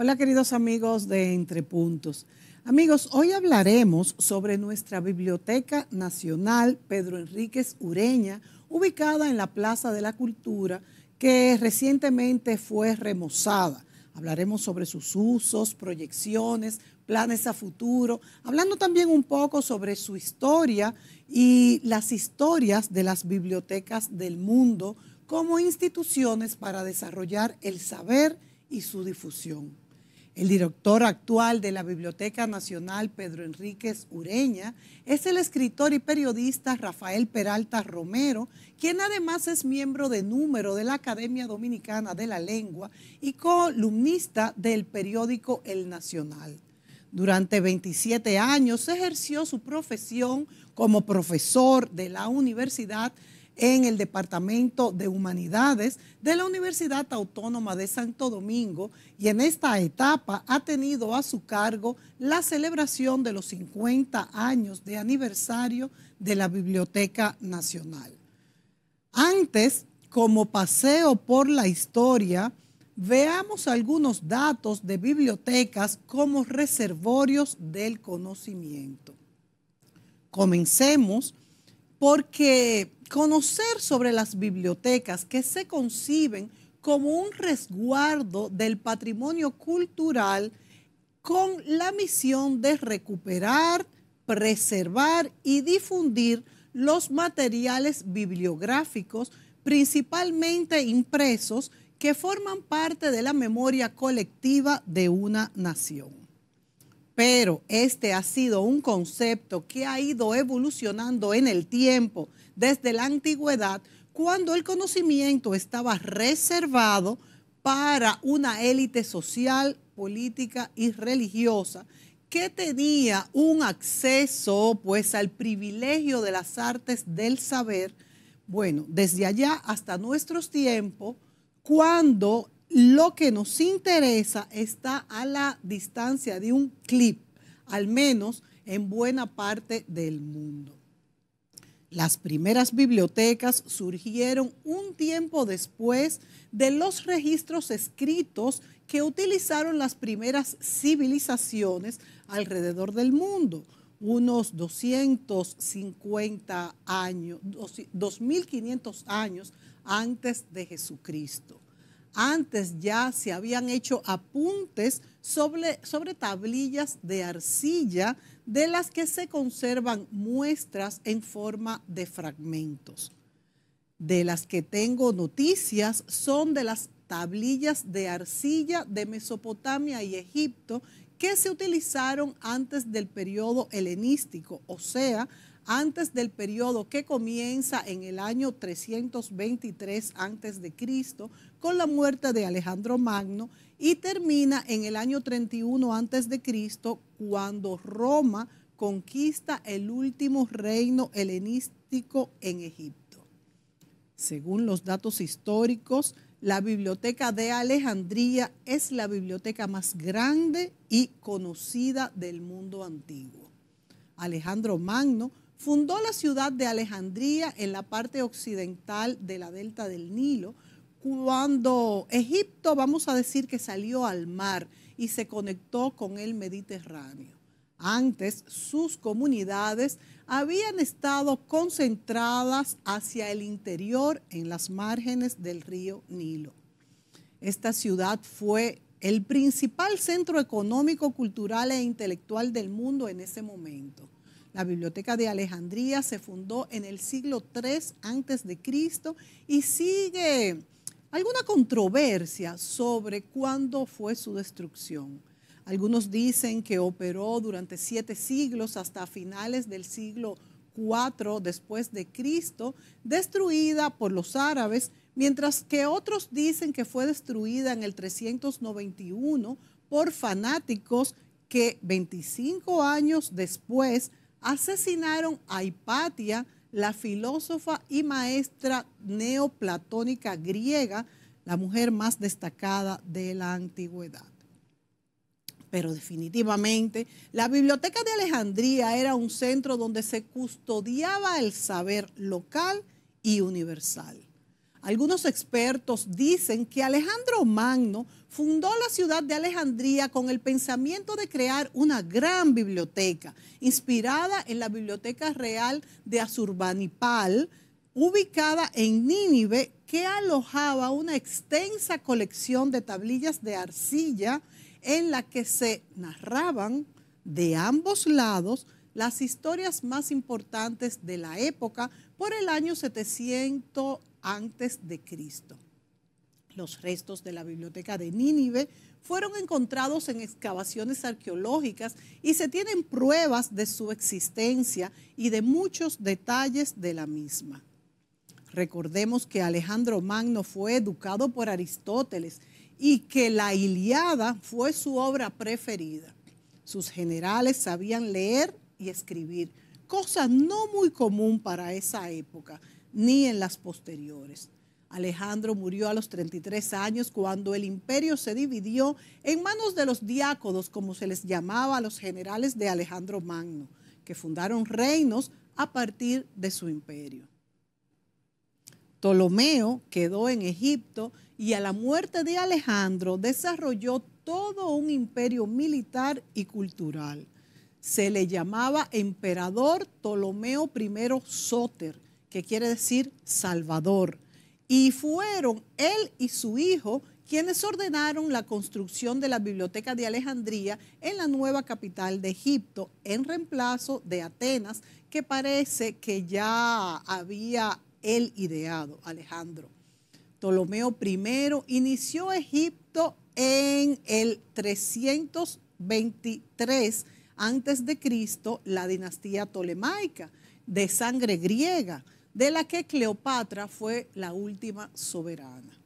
Hola queridos amigos de Entre Puntos. Amigos, hoy hablaremos sobre nuestra Biblioteca Nacional Pedro Enríquez Ureña, ubicada en la Plaza de la Cultura, que recientemente fue remozada. Hablaremos sobre sus usos, proyecciones, planes a futuro, hablando también un poco sobre su historia y las historias de las bibliotecas del mundo como instituciones para desarrollar el saber y su difusión. El director actual de la Biblioteca Nacional, Pedro Enríquez Ureña, es el escritor y periodista Rafael Peralta Romero, quien además es miembro de número de la Academia Dominicana de la Lengua y columnista del periódico El Nacional. Durante 27 años ejerció su profesión como profesor de la Universidad en el Departamento de Humanidades de la Universidad Autónoma de Santo Domingo y en esta etapa ha tenido a su cargo la celebración de los 50 años de aniversario de la Biblioteca Nacional. Antes, como paseo por la historia, veamos algunos datos de bibliotecas como reservorios del conocimiento. Comencemos porque conocer sobre las bibliotecas que se conciben como un resguardo del patrimonio cultural con la misión de recuperar, preservar y difundir los materiales bibliográficos, principalmente impresos, que forman parte de la memoria colectiva de una nación pero este ha sido un concepto que ha ido evolucionando en el tiempo, desde la antigüedad, cuando el conocimiento estaba reservado para una élite social, política y religiosa que tenía un acceso pues al privilegio de las artes del saber, bueno, desde allá hasta nuestros tiempos, cuando lo que nos interesa está a la distancia de un clip, al menos en buena parte del mundo. Las primeras bibliotecas surgieron un tiempo después de los registros escritos que utilizaron las primeras civilizaciones alrededor del mundo, unos 250 años, 2500 años antes de Jesucristo. Antes ya se habían hecho apuntes sobre, tablillas de arcilla de las que se conservan muestras en forma de fragmentos. De las que tengo noticias son de las tablillas de arcilla de Mesopotamia y Egipto que se utilizaron antes del periodo helenístico, o sea, antes del periodo que comienza en el año 323 a.C. con la muerte de Alejandro Magno y termina en el año 31 a.C. cuando Roma conquista el último reino helenístico en Egipto. Según los datos históricos, la biblioteca de Alejandría es la biblioteca más grande y conocida del mundo antiguo. Alejandro Magno Fundó la ciudad de Alejandría en la parte occidental de la delta del Nilo, cuando Egipto, vamos a decir que salió al mar y se conectó con el Mediterráneo. Antes, sus comunidades habían estado concentradas hacia el interior en las márgenes del río Nilo. Esta ciudad fue el principal centro económico, cultural e intelectual del mundo en ese momento. La Biblioteca de Alejandría se fundó en el siglo III antes de Cristo y sigue alguna controversia sobre cuándo fue su destrucción. Algunos dicen que operó durante siete siglos hasta finales del siglo IV después de Cristo, destruida por los árabes, mientras que otros dicen que fue destruida en el 391 por fanáticos que 25 años después asesinaron a Hipatia, la filósofa y maestra neoplatónica griega, la mujer más destacada de la antigüedad. Pero definitivamente la Biblioteca de Alejandría era un centro donde se custodiaba el saber local y universal. Algunos expertos dicen que Alejandro Magno fundó la ciudad de Alejandría con el pensamiento de crear una gran biblioteca, inspirada en la Biblioteca Real de Azurbanipal, ubicada en Nínive, que alojaba una extensa colección de tablillas de arcilla en la que se narraban de ambos lados las historias más importantes de la época por el año 700 antes de Cristo. Los restos de la biblioteca de Nínive fueron encontrados en excavaciones arqueológicas y se tienen pruebas de su existencia y de muchos detalles de la misma. Recordemos que Alejandro Magno fue educado por Aristóteles y que la Iliada fue su obra preferida. Sus generales sabían leer y escribir, cosa no muy común para esa época, ni en las posteriores. Alejandro murió a los 33 años cuando el imperio se dividió en manos de los diácodos, como se les llamaba a los generales de Alejandro Magno, que fundaron reinos a partir de su imperio. Ptolomeo quedó en Egipto y a la muerte de Alejandro desarrolló todo un imperio militar y cultural. Se le llamaba emperador Ptolomeo I Sóter que quiere decir Salvador. Y fueron él y su hijo quienes ordenaron la construcción de la Biblioteca de Alejandría en la nueva capital de Egipto, en reemplazo de Atenas, que parece que ya había él ideado, Alejandro. Ptolomeo I inició Egipto en el 323 antes de Cristo, la dinastía tolemaica de sangre griega de la que Cleopatra fue la última soberana.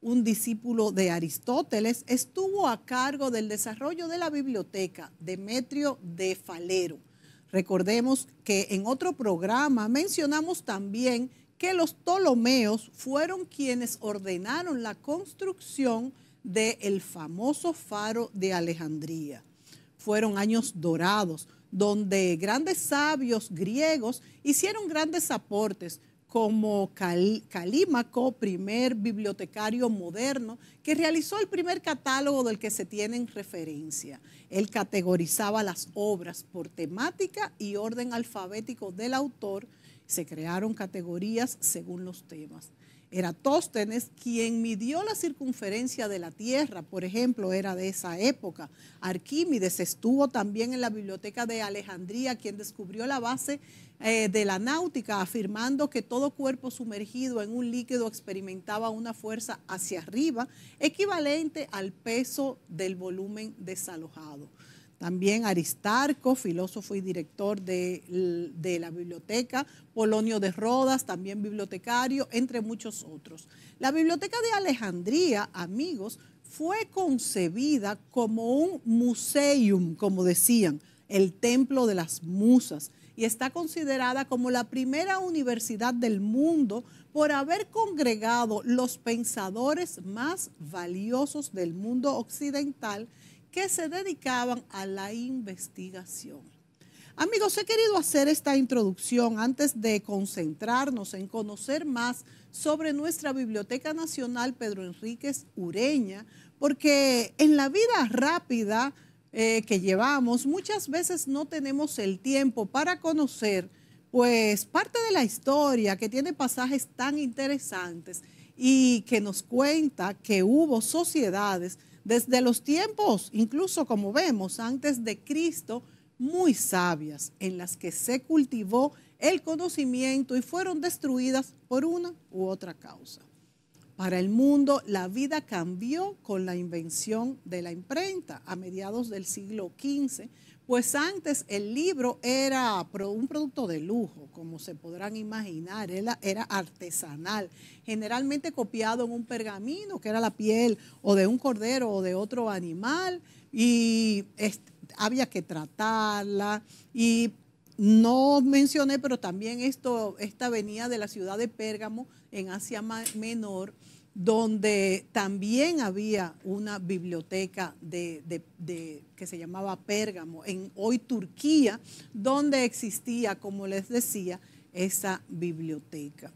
Un discípulo de Aristóteles estuvo a cargo del desarrollo de la biblioteca Demetrio de Falero. Recordemos que en otro programa mencionamos también que los Ptolomeos fueron quienes ordenaron la construcción del el famoso faro de Alejandría. Fueron años dorados donde grandes sabios griegos hicieron grandes aportes como Calímaco, primer bibliotecario moderno, que realizó el primer catálogo del que se tiene en referencia. Él categorizaba las obras por temática y orden alfabético del autor. Se crearon categorías según los temas. Eratóstenes, quien midió la circunferencia de la Tierra, por ejemplo, era de esa época. Arquímedes estuvo también en la biblioteca de Alejandría, quien descubrió la base eh, de la náutica, afirmando que todo cuerpo sumergido en un líquido experimentaba una fuerza hacia arriba equivalente al peso del volumen desalojado. También Aristarco, filósofo y director de, la biblioteca, Polonio de Rodas, también bibliotecario, entre muchos otros. La biblioteca de Alejandría, amigos, fue concebida como un museum, como decían, el templo de las musas, y está considerada como la primera universidad del mundo por haber congregado los pensadores más valiosos del mundo occidental que se dedicaban a la investigación. Amigos, he querido hacer esta introducción antes de concentrarnos en conocer más sobre nuestra Biblioteca Nacional Pedro Enríquez Ureña, porque en la vida rápida eh, que llevamos muchas veces no tenemos el tiempo para conocer pues parte de la historia que tiene pasajes tan interesantes y que nos cuenta que hubo sociedades desde los tiempos, incluso como vemos, antes de Cristo, muy sabias, en las que se cultivó el conocimiento y fueron destruidas por una u otra causa. Para el mundo, la vida cambió con la invención de la imprenta a mediados del siglo XV pues antes el libro era un producto de lujo, como se podrán imaginar, era, artesanal, generalmente copiado en un pergamino, que era la piel o de un cordero o de otro animal, y había que tratarla. Y no mencioné, pero también esto, esta venía de la ciudad de Pérgamo, en Asia Menor, donde también había una biblioteca de, que se llamaba Pérgamo, en hoy Turquía, donde existía, como les decía, esa biblioteca.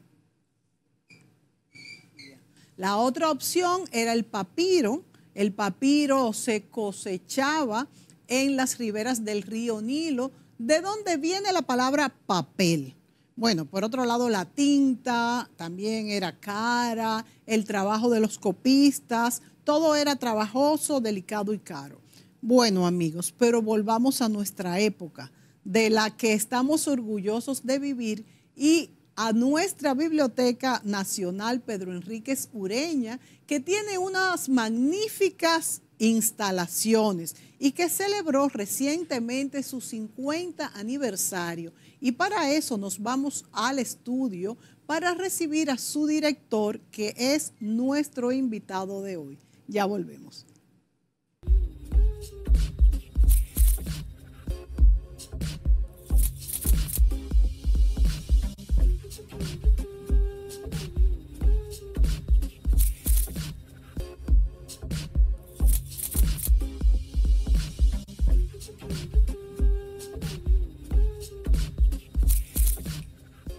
La otra opción era el papiro. El papiro se cosechaba en las riberas del río Nilo, de donde viene la palabra papel. Bueno, por otro lado, la tinta también era cara, el trabajo de los copistas, todo era trabajoso, delicado y caro. Bueno, amigos, pero volvamos a nuestra época, de la que estamos orgullosos de vivir y a nuestra Biblioteca Nacional Pedro Enríquez Ureña, que tiene unas magníficas instalaciones y que celebró recientemente su 50 aniversario y para eso nos vamos al estudio para recibir a su director, que es nuestro invitado de hoy. Ya volvemos.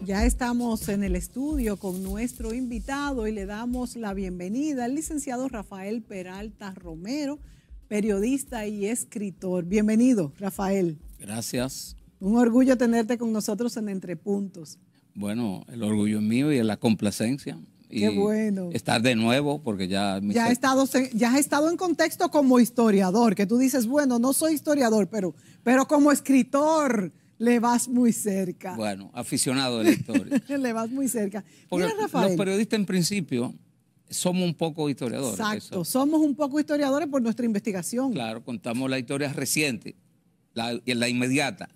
Ya estamos en el estudio con nuestro invitado y le damos la bienvenida al licenciado Rafael Peralta Romero, periodista y escritor. Bienvenido, Rafael. Gracias. Un orgullo tenerte con nosotros en Entre Puntos. Bueno, el orgullo es mío y es la complacencia. Y Qué bueno. Estar de nuevo, porque ya. Ya, he estado, ya has estado en contexto como historiador, que tú dices, bueno, no soy historiador, pero, pero como escritor le vas muy cerca. Bueno, aficionado de la historia. Le vas muy cerca. Los periodistas en principio somos un poco historiadores. Exacto, somos un poco historiadores por nuestra investigación. Claro, contamos la historia reciente, la, la inmediata,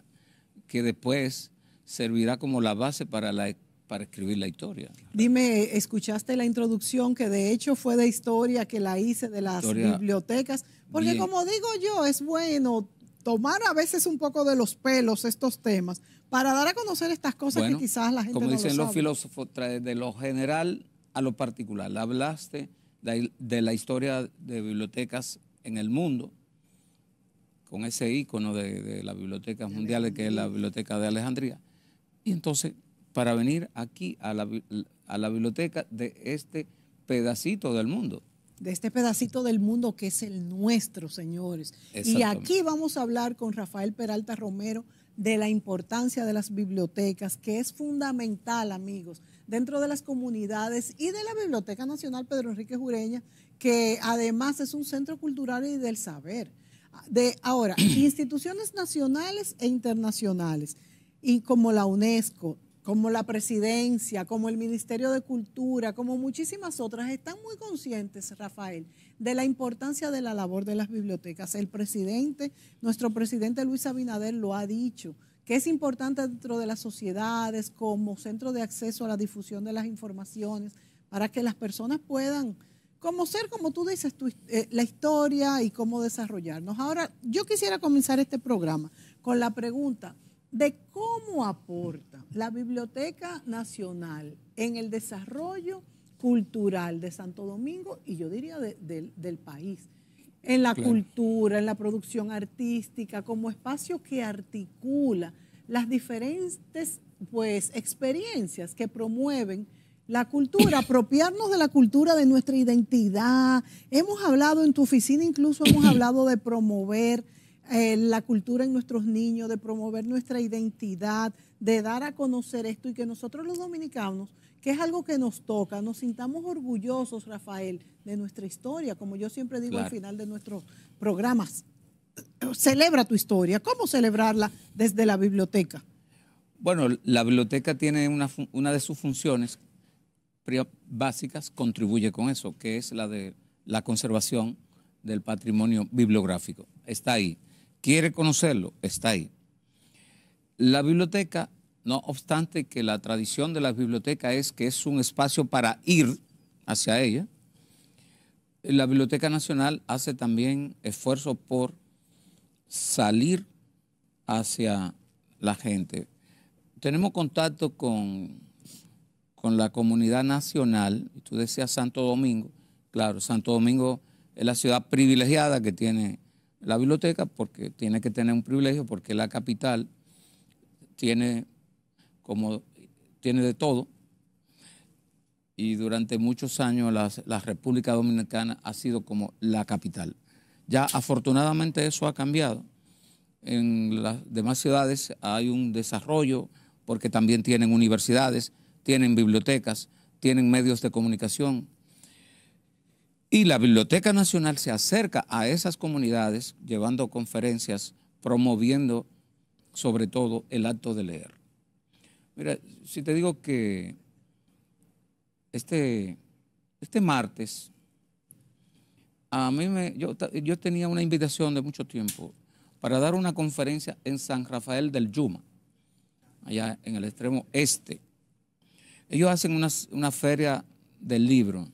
que después servirá como la base para, la, para escribir la historia. Dime, ¿escuchaste la introducción que de hecho fue de historia que la hice de las bibliotecas? Porque como digo yo, es bueno tomar a veces un poco de los pelos estos temas para dar a conocer estas cosas que quizás la gente como no dicen los filósofos de lo general a lo particular hablaste de la historia de bibliotecas en el mundo con ese icono de, las bibliotecas mundiales que es la biblioteca de Alejandría y entonces para venir aquí a la, a la biblioteca de este pedacito del mundo de este pedacito del mundo que es el nuestro, señores. Y aquí vamos a hablar con Rafael Peralta Romero de la importancia de las bibliotecas, que es fundamental, amigos, dentro de las comunidades y de la Biblioteca Nacional Pedro Enrique Jureña, que además es un centro cultural y del saber. De ahora, instituciones nacionales e internacionales, y como la UNESCO, como la presidencia, como el Ministerio de Cultura, como muchísimas otras, están muy conscientes, Rafael, de la importancia de la labor de las bibliotecas. El presidente, nuestro presidente Luis Abinader lo ha dicho, que es importante dentro de las sociedades como centro de acceso a la difusión de las informaciones, para que las personas puedan conocer, como tú dices, eh, la historia y cómo desarrollarnos. Ahora, yo quisiera comenzar este programa con la pregunta, de cómo aporta la Biblioteca Nacional en el desarrollo cultural de Santo Domingo y yo diría del país, en la cultura, en la producción artística, como espacio que articula las diferentes pues, experiencias que promueven la cultura, apropiarnos de la cultura, de nuestra identidad. Hemos hablado en tu oficina, incluso hemos hablado de promover eh, la cultura en nuestros niños, de promover nuestra identidad, de dar a conocer esto y que nosotros los dominicanos, que es algo que nos toca, nos sintamos orgullosos, Rafael, de nuestra historia, como yo siempre digo al final de nuestros programas. Celebra tu historia, ¿cómo celebrarla desde la biblioteca? Bueno, la biblioteca tiene una, una de sus funciones básicas, contribuye con eso, que es la de la conservación del patrimonio bibliográfico. Está ahí quiere conocerlo, está ahí. La biblioteca, no obstante que la tradición de la biblioteca es que es un espacio para ir hacia ella, la Biblioteca Nacional hace también esfuerzos por salir hacia la gente. Tenemos contacto con, con la comunidad nacional, tú decías Santo Domingo, claro, Santo Domingo es la ciudad privilegiada que tiene la biblioteca porque tiene que tener un privilegio, porque la capital tiene como tiene de todo. Y durante muchos años la República Dominicana ha sido como la capital. Ya afortunadamente eso ha cambiado. En las demás ciudades hay un desarrollo porque también tienen universidades, tienen bibliotecas, tienen medios de comunicación, y la Biblioteca Nacional se acerca a esas comunidades llevando conferencias, promoviendo sobre todo el acto de leer. Mira, si te digo que este, este martes, a mí me, yo, tenía una invitación de mucho tiempo para dar una conferencia en San Rafael del Yuma, allá en el extremo este. Ellos hacen una, una feria del libro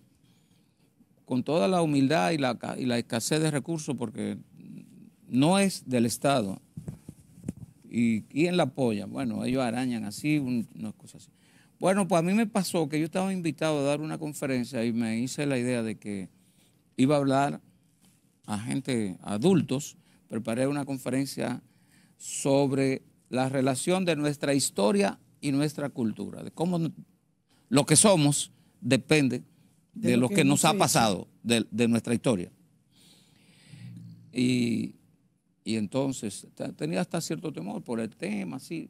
con toda la humildad y la, escasez de recursos, porque no es del Estado. ¿Y quién la apoya? Bueno, ellos arañan así, unas cosas así. Bueno, pues a mí me pasó que yo estaba invitado a dar una conferencia y me hice la idea de que iba a hablar a gente, adultos, preparé una conferencia sobre la relación de nuestra historia y nuestra cultura, de cómo lo que somos depende de, lo, que, nos ha pasado, de, nuestra historia. Y, entonces tenía hasta cierto temor por el tema, sí.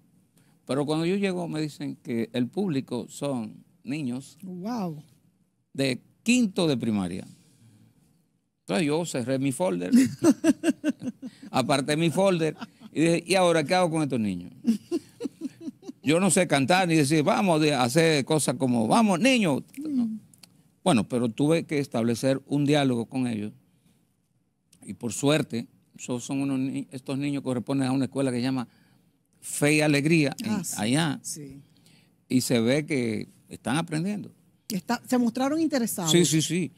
Pero cuando yo llego me dicen que el público son niños wow. de quinto de primaria. Entonces yo cerré mi folder, aparté mi folder y dije, ¿y ahora qué hago con estos niños? Yo no sé cantar ni decir, vamos a hacer cosas como, vamos niños. Mm. Bueno, pero tuve que establecer un diálogo con ellos y por suerte, son unos, estos niños corresponden a una escuela que se llama Fe y Alegría ah, allá. Y se ve que están aprendiendo. se mostraron interesados. Sí, sí, sí.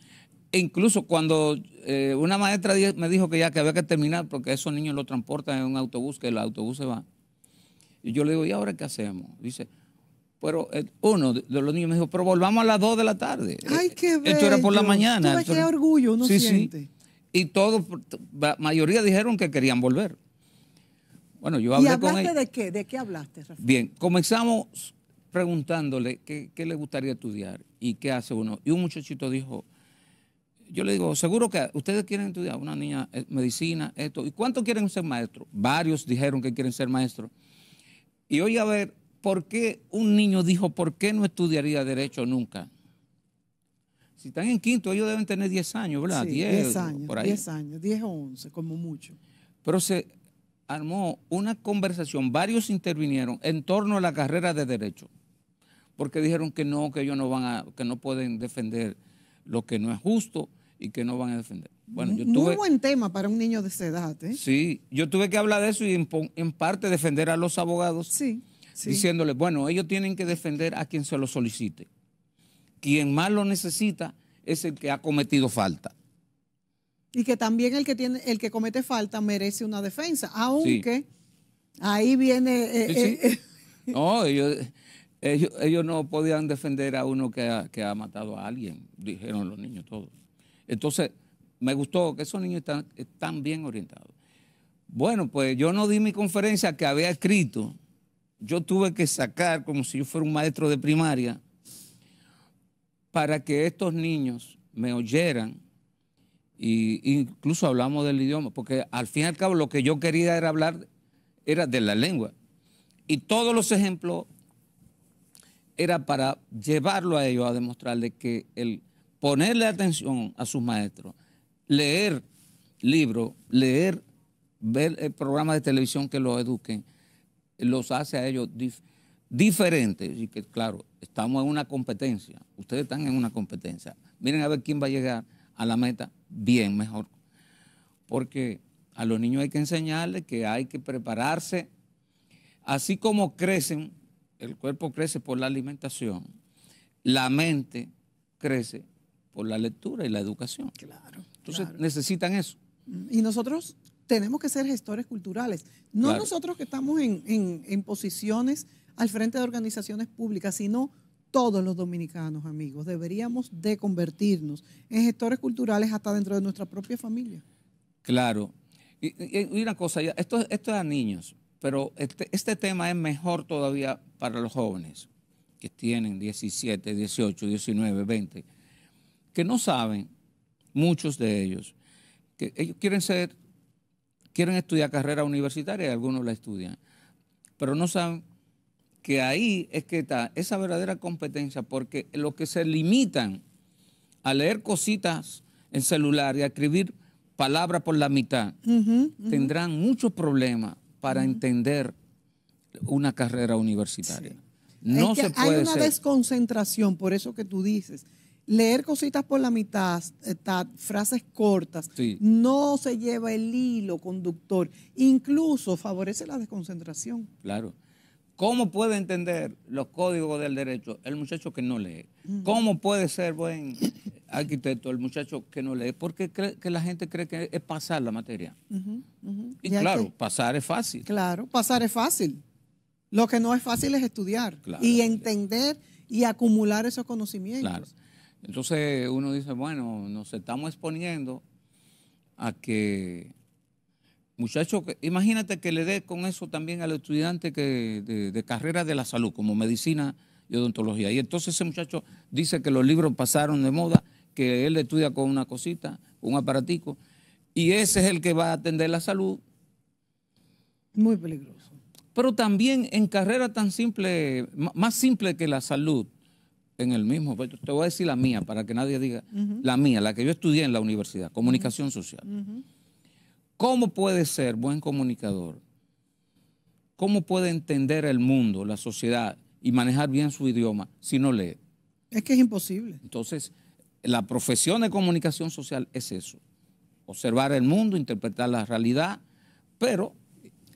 E incluso cuando eh, una maestra me dijo que ya que había que terminar porque esos niños lo transportan en un autobús, que el autobús se va. Y yo le digo, ¿y ahora qué hacemos? Dice, pero eh, uno de los niños me dijo, pero volvamos a las 2 de la tarde. Ay, eh, qué bello. Eh, esto era por la mañana. qué orgullo uno siente. Y todos, la mayoría dijeron que querían volver. Bueno, yo hablé ¿Y hablaste de qué? ¿De qué hablaste, Rafael? Bien, comenzamos preguntándole qué, qué, le gustaría estudiar y qué hace uno. Y un muchachito dijo, yo le digo, seguro que ustedes quieren estudiar, una niña, medicina, esto. ¿Y cuántos quieren ser maestro. Varios dijeron que quieren ser maestros. Y hoy a ver, ¿por qué un niño dijo, ¿por qué no estudiaría derecho nunca? Si están en quinto, ellos deben tener 10 años, ¿verdad? 10 por ahí. 10 años, 10 o 11, como mucho. Pero se armó una conversación, varios intervinieron en torno a la carrera de derecho, porque dijeron que no, que ellos no van a, que no pueden defender lo que no es justo y que no van a defender. Bueno, yo tuve, Muy buen tema para un niño de esa edad. ¿eh? Sí, yo tuve que hablar de eso y en parte defender a los abogados. Sí diciéndole, bueno, ellos tienen que defender a quien se lo solicite. Quien más lo necesita es el que ha cometido falta. Y que también el que, tiene, el que comete falta merece una defensa, aunque ahí viene... Eh, eh, eh. no, ellos, no podían defender a uno que ha, matado a alguien, dijeron los niños todos. Entonces, me gustó que esos niños están, están bien orientados. Bueno, pues yo no di mi conferencia que había escrito, yo tuve que sacar como si yo fuera un maestro de primaria para que estos niños me oyeran e incluso hablamos del idioma, porque al fin y al cabo lo que yo quería era hablar era de la lengua. Y todos los ejemplos era para llevarlo a ellos a demostrarle que el ponerle atención a sus maestros, leer libros, leer, ver programas de televisión que los eduquen, los hace a ellos diferentes. Y que, claro, estamos en una competencia. Ustedes están en una competencia. Miren a ver quién va a llegar a la meta bien, mejor. Porque a los niños hay que enseñarles que hay que prepararse. Así como crecen, el cuerpo crece por la alimentación, la mente crece por la lectura y la educación. Claro. Entonces necesitan eso. Y nosotros tenemos que ser gestores culturales. No nosotros que estamos en, posiciones al frente de organizaciones públicas, sino todos los dominicanos, amigos. Deberíamos de convertirnos en gestores culturales hasta dentro de nuestra propia familia. Claro. Y, una cosa, esto, esto es a niños, pero este, este, tema es mejor todavía para los jóvenes que tienen 17, 18, 19, 20, que no saben, muchos de ellos, que ellos quieren ser quieren estudiar carrera universitaria y algunos la estudian, pero no saben que ahí es que está esa verdadera competencia, porque los que se limitan a leer cositas en celular y a escribir palabras por la mitad, tendrán muchos problemas para entender una carrera universitaria. No hay una desconcentración, por eso que tú dices leer cositas por la mitad, frases cortas, no se lleva el hilo conductor, incluso favorece la desconcentración. Claro. ¿Cómo puede entender los códigos del derecho el muchacho que no lee? Mm. ¿Cómo puede ser buen arquitecto el muchacho que no lee? Porque que la gente cree que es pasar la materia. Y, claro, pasar es fácil. Claro, pasar es fácil. Lo que no es fácil es estudiar y entender y acumular esos conocimientos. Claro. Entonces uno dice, bueno, nos estamos exponiendo a que, muchachos, imagínate que le dé con eso también al estudiante de, de, carrera de la salud, como medicina y odontología. Y entonces ese muchacho dice que los libros pasaron de moda, que él estudia con una cosita, un aparatico, y ese es el que va a atender la salud. Muy peligroso. Pero también en carrera tan simple, más simple que la salud, en el mismo. Te voy a decir la mía, para que nadie diga. La mía, la que yo estudié en la universidad, comunicación social. ¿Cómo puede ser buen comunicador? ¿Cómo puede entender el mundo, la sociedad y manejar bien su idioma si no lee? Es que es imposible. Entonces, la profesión de comunicación social es eso. Observar el mundo, interpretar la realidad, pero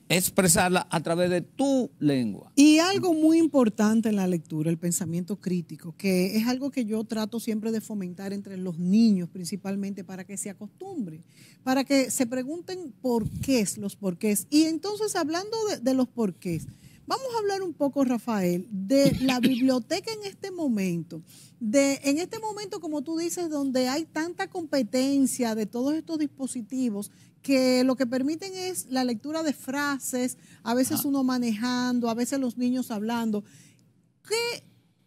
expresarla a través de tu lengua. Y algo muy importante en la lectura, el pensamiento crítico, que es algo que yo trato siempre de fomentar entre los niños principalmente para que se acostumbren, para que se pregunten por qué, es los porqués. Y entonces hablando de, los porqués, qué Vamos a hablar un poco, Rafael, de la biblioteca en este momento. De, en este momento, como tú dices, donde hay tanta competencia de todos estos dispositivos que lo que permiten es la lectura de frases, a veces uno manejando, a veces los niños hablando. ¿Qué,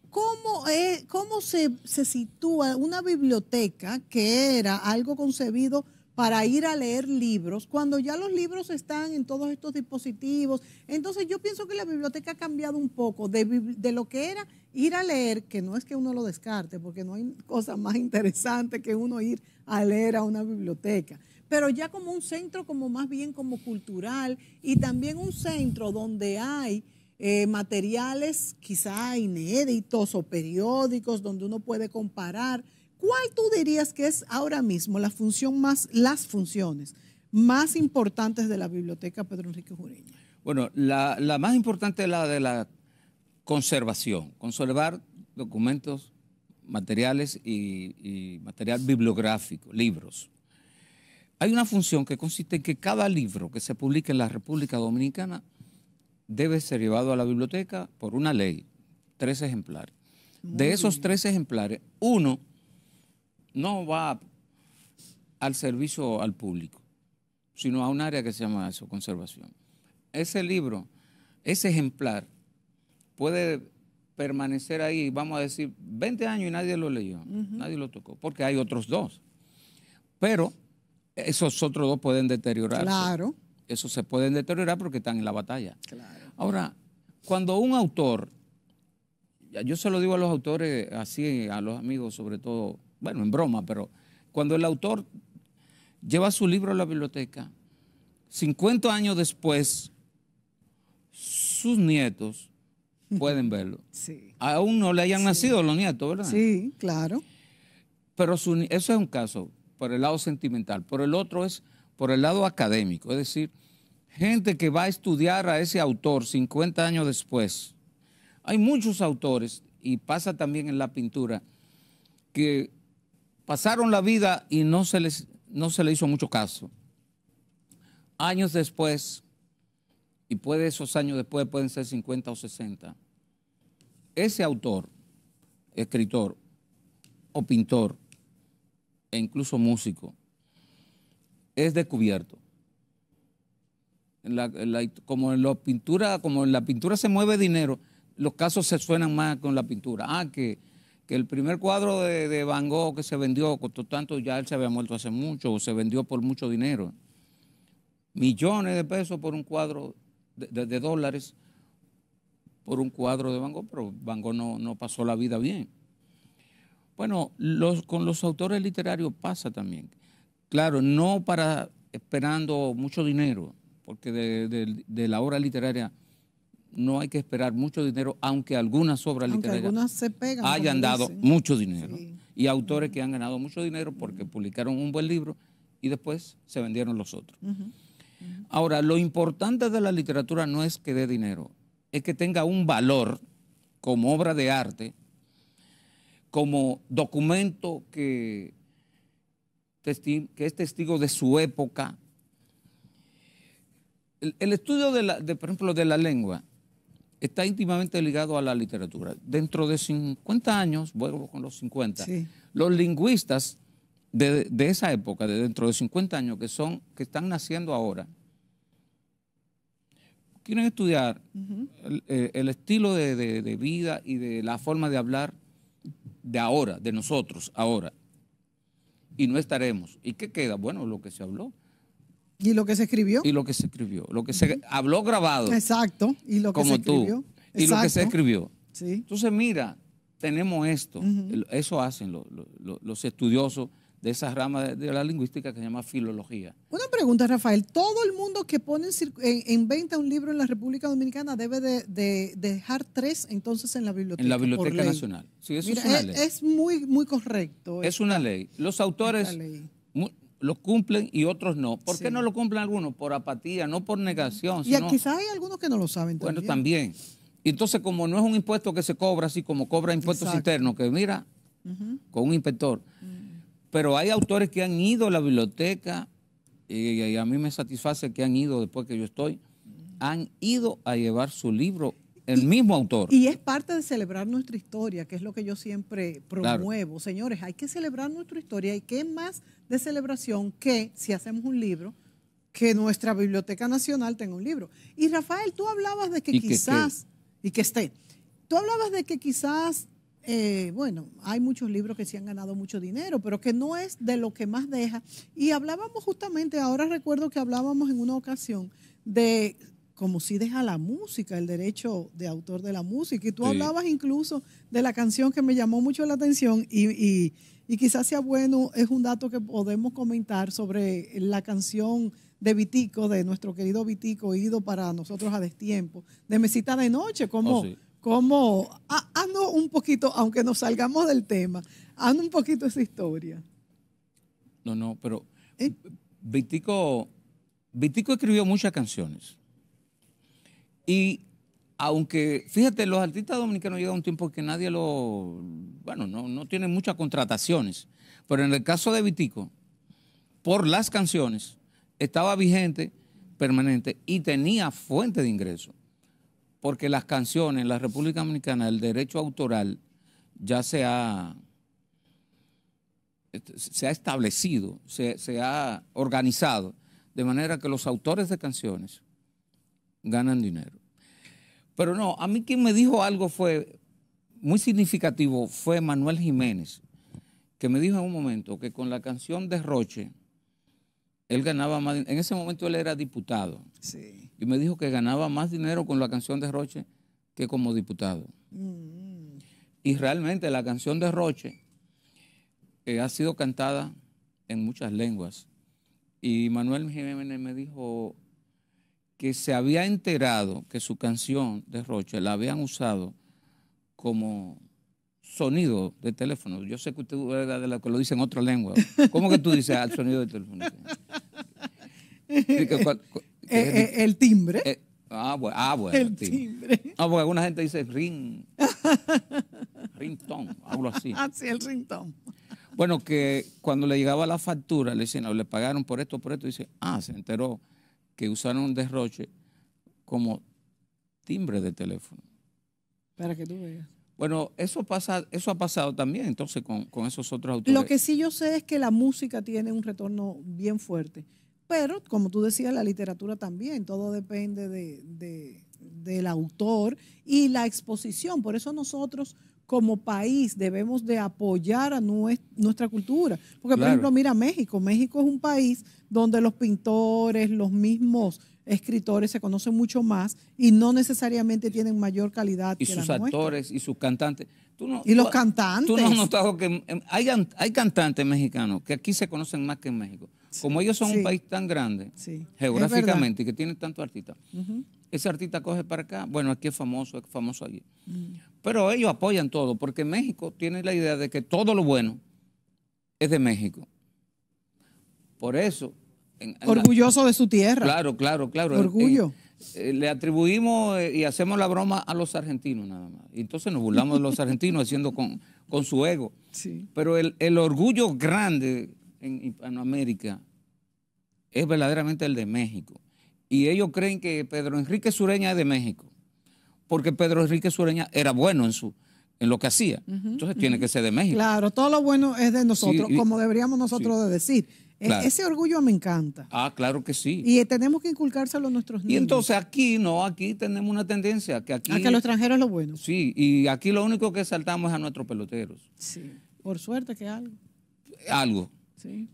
¿Cómo, cómo se, se sitúa una biblioteca que era algo concebido? para ir a leer libros, cuando ya los libros están en todos estos dispositivos. Entonces yo pienso que la biblioteca ha cambiado un poco de, lo que era ir a leer, que no es que uno lo descarte, porque no hay cosa más interesante que uno ir a leer a una biblioteca, pero ya como un centro como más bien como cultural y también un centro donde hay... Eh, materiales quizá inéditos o periódicos donde uno puede comparar ¿Cuál tú dirías que es ahora mismo la función más, las funciones más importantes de la biblioteca Pedro Enrique Jureña? Bueno, la, más importante es la de la conservación, conservar documentos, materiales y, material bibliográfico, libros. Hay una función que consiste en que cada libro que se publique en la República Dominicana debe ser llevado a la biblioteca por una ley, tres ejemplares. de esos tres ejemplares, uno no va al servicio al público, sino a un área que se llama su conservación. Ese libro, ese ejemplar, puede permanecer ahí, vamos a decir, 20 años y nadie lo leyó, nadie lo tocó, porque hay otros dos. Pero esos otros dos pueden deteriorarse. Claro. Esos se pueden deteriorar porque están en la batalla. Claro. Ahora, cuando un autor, yo se lo digo a los autores, así, a los amigos sobre todo, bueno, en broma, pero cuando el autor lleva su libro a la biblioteca, 50 años después, sus nietos pueden verlo. Aún no le hayan nacido los nietos, ¿verdad? Sí, claro. Pero eso es un caso por el lado sentimental. Por el otro es por el lado académico, es decir, gente que va a estudiar a ese autor 50 años después. Hay muchos autores, y pasa también en la pintura, que Pasaron la vida y no se les, no se le hizo mucho caso. Años después, y puede esos años después pueden ser 50 o 60, ese autor, escritor o pintor, e incluso músico, es descubierto. como, en la pintura, como en la pintura se mueve dinero, los casos se suenan más con la pintura. Ah, que que el primer cuadro de, Van Gogh que se vendió, costó tanto, ya él se había muerto hace mucho, se vendió por mucho dinero. Millones de pesos por un cuadro de, dólares por un cuadro de Van Gogh, pero Van Gogh no, pasó la vida bien. Bueno, los, con los autores literarios pasa también. Claro, no para esperando mucho dinero, porque de, la obra literaria no hay que esperar mucho dinero, aunque algunas obras literarias hayan dado mucho dinero. Y autores que han ganado mucho dinero porque publicaron un buen libro y después se vendieron los otros. Ahora, lo importante de la literatura no es que dé dinero, es que tenga un valor como obra de arte, como documento que, que es testigo de su época. El, estudio, de, la, por ejemplo, de la lengua está íntimamente ligado a la literatura. Dentro de 50 años, vuelvo con los 50, los lingüistas de, esa época, de dentro de 50 años, que, son, que están naciendo ahora, quieren estudiar eh, el, estilo de, vida y de la forma de hablar de ahora, de nosotros, ahora. Y no estaremos. ¿Y qué queda? Bueno, lo que se habló. Y lo que se escribió. Y lo que se escribió. Lo que se habló grabado. Exacto. Y lo que se escribió. Tú. Y lo que se escribió. Sí. Entonces, mira, tenemos esto. Eso hacen los, estudiosos de esa rama de, la lingüística que se llama filología. Una pregunta, Rafael. ¿Todo el mundo que pone en, venta un libro en la República Dominicana debe de, dejar tres entonces en la biblioteca? En la Biblioteca Nacional. Sí, eso es, una e-, es muy, muy correcto. Es una ley. Los autores, los cumplen y otros no. ¿Por qué no lo cumplen algunos? Por apatía, no por negación. Y quizás hay algunos que no lo saben también. Bueno, también. Entonces, como no es un impuesto que se cobra así como cobra impuestos internos, que mira, con un inspector. Mm. Pero hay autores que han ido a la biblioteca, y, y, a mí me satisface que han ido después que yo estoy, mm. han ido a llevar su libro el mismo autor. Y es parte de celebrar nuestra historia, que es lo que yo siempre promuevo. Señores, hay que celebrar nuestra historia y qué más de celebración que si hacemos un libro, que nuestra Biblioteca Nacional tenga un libro. Y Rafael, tú hablabas de que quizás, y que esté, tú hablabas de que quizás, eh, bueno, hay muchos libros que sí han ganado mucho dinero, pero que no es de lo que más deja. Y hablábamos justamente, ahora recuerdo que hablábamos en una ocasión de como si deja la música, el derecho de autor de la música. Y tú hablabas incluso de la canción que me llamó mucho la atención y, quizás sea bueno, es un dato que podemos comentar sobre la canción de Vitico, de nuestro querido Vitico, ido para nosotros a destiempo, de Mesita de Noche, como... Oh, como, ando un poquito, aunque nos salgamos del tema, ando un poquito esa historia. No, no, pero ¿Eh? Vitico, Vitico escribió muchas canciones y aunque, fíjate, los artistas dominicanos llegan un tiempo que nadie lo, bueno, no, no tienen muchas contrataciones, pero en el caso de Vitico, por las canciones, estaba vigente, permanente, y tenía fuente de ingreso, porque las canciones en la República Dominicana, el derecho autoral ya se ha, este, se ha establecido, se ha organizado, de manera que los autores de canciones ganan dinero. Pero no, a mí quien me dijo algo fue muy significativo, fue Manuel Jiménez, que me dijo en un momento que con la canción de él ganaba más, en ese momento él era diputado. Sí. Y me dijo que ganaba más dinero con la canción de que como diputado. Mm. Y realmente la canción de eh, ha sido cantada en muchas lenguas. Y Manuel Jiménez me dijo, que se había enterado que su canción de Roche la habían usado como sonido de teléfono. Yo sé que usted lo dice en otra lengua. ¿Cómo que tú dices al sonido de teléfono? el timbre. ah, bueno. el timbre. Ah, porque alguna gente dice ring. ringtone, hablo así. Ah, sí, el ringtone. Bueno, que cuando le llegaba la factura, le decían, le pagaron por esto, por esto, y dice, ah, se enteró que usaron un derroche como timbre de teléfono. Para que tú veas. Bueno, eso pasa, eso ha pasado también entonces con, esos otros autores. Lo que sí yo sé es que la música tiene un retorno bien fuerte. Pero, como tú decías, la literatura también, todo depende de, del autor y la exposición. Por eso nosotros como país debemos de apoyar a nuestra cultura. Porque, por ejemplo, mira México. México es un país donde los pintores, los mismos escritores se conocen mucho más y no necesariamente tienen mayor calidad. Y sus actores y sus cantantes. Tú y los cantantes. Tú no has que em, hay, cantantes mexicanos que aquí se conocen más que en México. Como ellos son un país tan grande geográficamente y que tiene tantos artistas, ese artista coge para acá, bueno, aquí es famoso, es famoso allí. Pero ellos apoyan todo, porque México tiene la idea de que todo lo bueno es de México. Por eso. Orgulloso de su tierra. Claro, claro, claro. Orgullo. Eh, eh, le atribuimos eh, y hacemos la broma a los argentinos nada más. Y entonces nos burlamos de los argentinos haciendo con, su ego. Sí. Pero el, el, orgullo grande en Hispanoamérica es verdaderamente el de México. Y ellos creen que Pedro Enrique Sureña es de México porque Pedro Enrique Sureña era bueno en su en lo que hacía. Entonces tiene que ser de México. Claro, todo lo bueno es de nosotros, como deberíamos nosotros de decir. E ese orgullo me encanta. Ah, claro que sí. Y eh, tenemos que inculcárselo a nuestros niños. Y entonces aquí no, aquí tenemos una tendencia que aquí... A que lo extranjero es lo bueno. Sí, y aquí lo único que saltamos es a nuestros peloteros. Sí, por suerte que algo. Algo. Sí.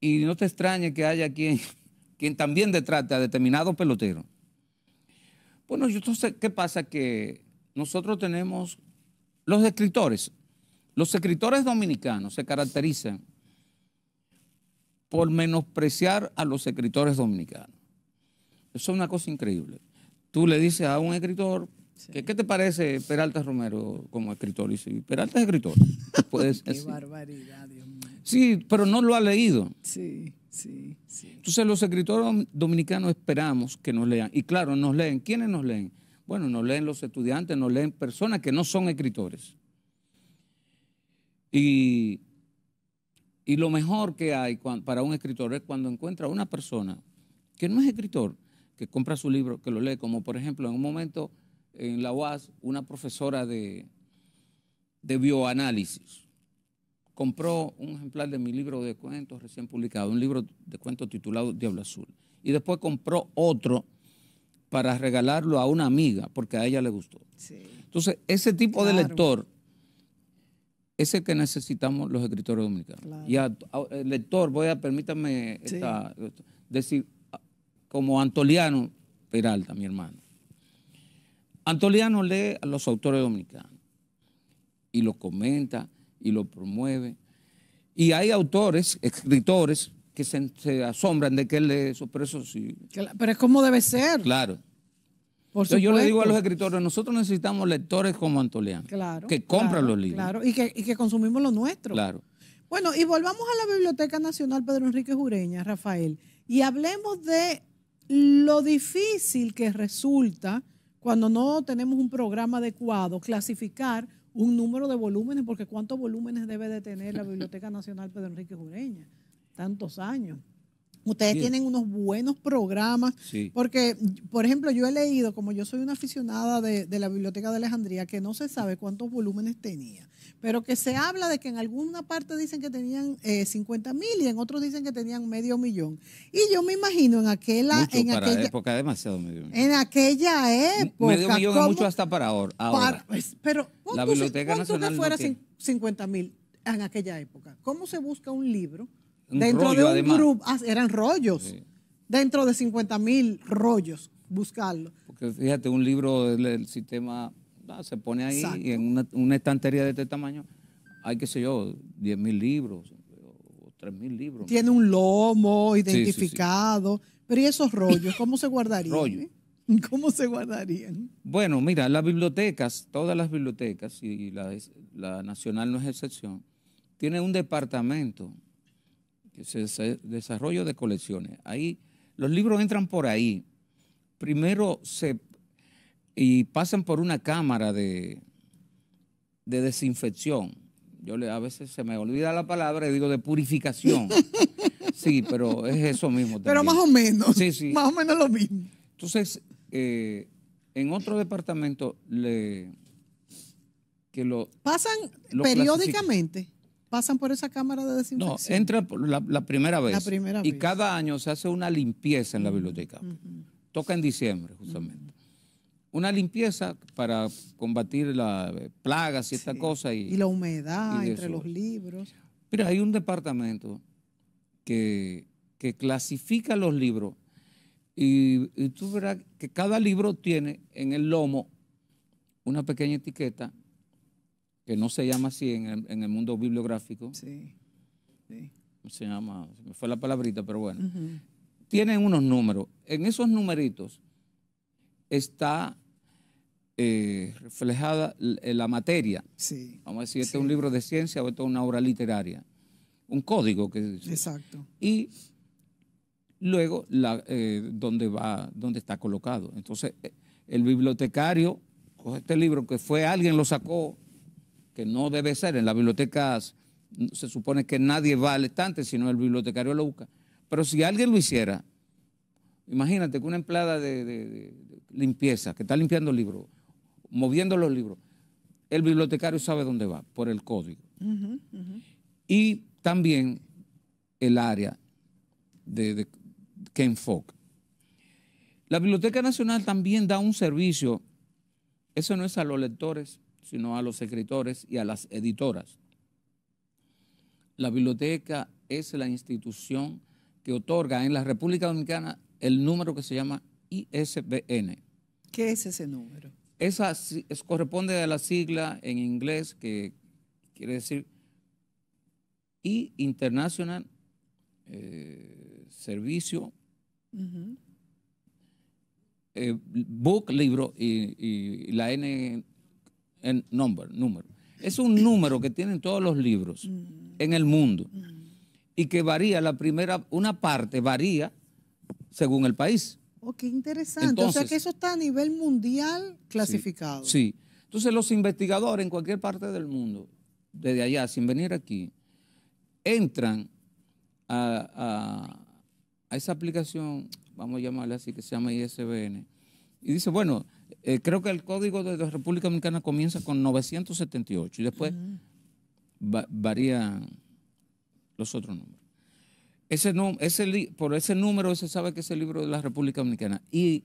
Y no te extrañe que haya quien, quien también detrate a determinados peloteros bueno, yo entonces, ¿qué pasa? Que nosotros tenemos los escritores. Los escritores dominicanos se caracterizan por menospreciar a los escritores dominicanos. Eso es una cosa increíble. Tú le dices a un escritor, ¿qué te parece Peralta Romero como escritor? Y Peralta es escritor. Qué barbaridad, Dios mío. Sí, pero no lo ha leído. Sí. Sí, Entonces los escritores dominicanos esperamos que nos lean. Y claro, nos leen. ¿Quiénes nos leen? Bueno, nos leen los estudiantes, nos leen personas que no son escritores. Y, lo mejor que hay para un escritor es cuando encuentra una persona que no es escritor, que compra su libro, que lo lee, como por ejemplo en un momento en la UAS, una profesora de bioanálisis compró un ejemplar de mi libro de cuentos recién publicado, un libro de cuentos titulado Diablo Azul. Y después compró otro para regalarlo a una amiga, porque a ella le gustó. Entonces, ese tipo de lector es el que necesitamos los escritores dominicanos. Y el lector, voy a, permítame decir, como Antoliano Peralta, mi hermano. Antoliano lee a los autores dominicanos y los comenta y lo promueve. Y hay autores, escritores, que se, asombran de que él lee pero eso sí... Pero es como debe ser. Claro. yo le digo a los escritores, nosotros necesitamos lectores como antoleán claro, que compran los libros. Claro, y que, consumimos los nuestros. Claro. Bueno, y volvamos a la Biblioteca Nacional Pedro Enrique Jureña, Rafael, y hablemos de lo difícil que resulta cuando no tenemos un programa adecuado, clasificar un número de volúmenes, porque ¿cuántos volúmenes debe de tener la Biblioteca Nacional Pedro Enrique Jureña? Tantos años. Ustedes tienen unos buenos programas, porque, por ejemplo, yo he leído, como yo soy una aficionada de, de, la Biblioteca de Alejandría, que no se sabe cuántos volúmenes tenía pero que se habla de que en alguna parte dicen que tenían 50 eh, mil y en otros dicen que tenían medio millón. Y yo me imagino en aquella, en aquella época, demasiado medio millón. En aquella época. Medio millón es mucho hasta para ahora. Pues, pero la Biblioteca fuera 50 mil en aquella época? ¿Cómo se busca un libro ah, dentro de un grupo? eran rollos. Dentro de 50 mil rollos, buscarlo. Porque fíjate, un libro del sistema se pone ahí en una, estantería de este tamaño hay, qué sé yo, 10 mil libros o 3 mil libros. Tiene un lomo identificado, pero ¿y esos rollos? ¿Cómo se guardarían? ¿Cómo se guardarían? Bueno, mira, las bibliotecas, todas las bibliotecas, y la, nacional no es excepción, tiene un departamento que se, se desarrollo de colecciones. Ahí los libros entran por ahí. Primero se y pasan por una cámara de, de desinfección. Yo le, a veces se me olvida la palabra y digo de purificación. Sí, pero es eso mismo. Pero más o menos. Sí, sí. Más o menos lo mismo. Entonces, eh, en otro departamento le que lo pasan periódicamente. Pasan por esa cámara de desinfección. No, entra la, primera vez. primera y cada año se hace una limpieza en la biblioteca. Toca en diciembre, justamente una limpieza para combatir las eh, plagas y esta cosa. Y, la humedad entre los libros. Mira, hay un departamento que, clasifica los libros y, tú verás que cada libro tiene en el lomo una pequeña etiqueta que no se llama así en el, mundo bibliográfico. Sí. sí. Se llama, se me fue la palabrita, pero bueno. Tienen unos números. En esos numeritos está eh, reflejada reflejada la materia. Vamos a decir, este es un libro de ciencia o esto es una obra literaria. Un código que Exacto. Y luego la, eh, donde, va, donde está colocado. Entonces, eh, el bibliotecario coge este libro que fue alguien lo sacó, que no debe ser. En las bibliotecas se supone que nadie va al estante, sino el bibliotecario lo busca. Pero si alguien lo hiciera, imagínate que una empleada de limpieza que está limpiando el libro moviendo los libros, el bibliotecario sabe dónde va, por el código. Y también el área de, de, que enfoca. La Biblioteca Nacional también da un servicio, eso no es a los lectores, sino a los escritores y a las editoras. La biblioteca es la institución que otorga en la República Dominicana el número que se llama ISBN. ¿Qué es ese número? Esa es, corresponde a la sigla en inglés que quiere decir y International eh, Servicio eh, Book, libro y, la N en number, número. Es un número que tienen todos los libros mm. en el mundo mm. y que varía, la primera, una parte varía según el país. Oh, qué interesante. o sea que eso está a nivel mundial clasificado. Sí, Entonces los investigadores en cualquier parte del mundo, desde allá, sin venir aquí, entran a, esa aplicación, vamos a llamarla así, que se llama ISBN, y dicen, bueno, eh, creo que el código de la República Dominicana comienza con 978 y después varían los otros números. Ese, ese, por ese número se sabe que es el libro de la República Dominicana. Y,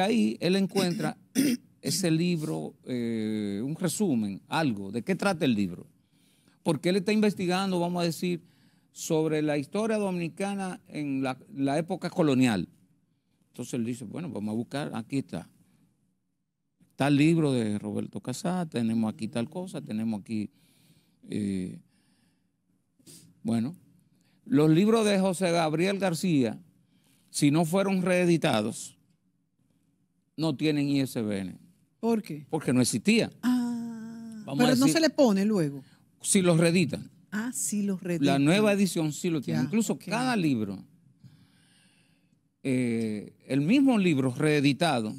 ahí él encuentra ese libro, eh, un resumen, algo, de qué trata el libro. Porque él está investigando, vamos a decir, sobre la historia dominicana en la, época colonial. Entonces él dice, bueno, vamos a buscar, aquí está. Está el libro de Roberto Casá, tenemos aquí tal cosa, tenemos aquí... Eh, bueno, los libros de José Gabriel García, si no fueron reeditados, no tienen ISBN. ¿Por qué? Porque no existía. Ah, pero no se le pone luego. Si los reeditan. Ah, sí los reeditan. La nueva edición sí lo tiene. Incluso cada libro, eh, el mismo libro reeditado,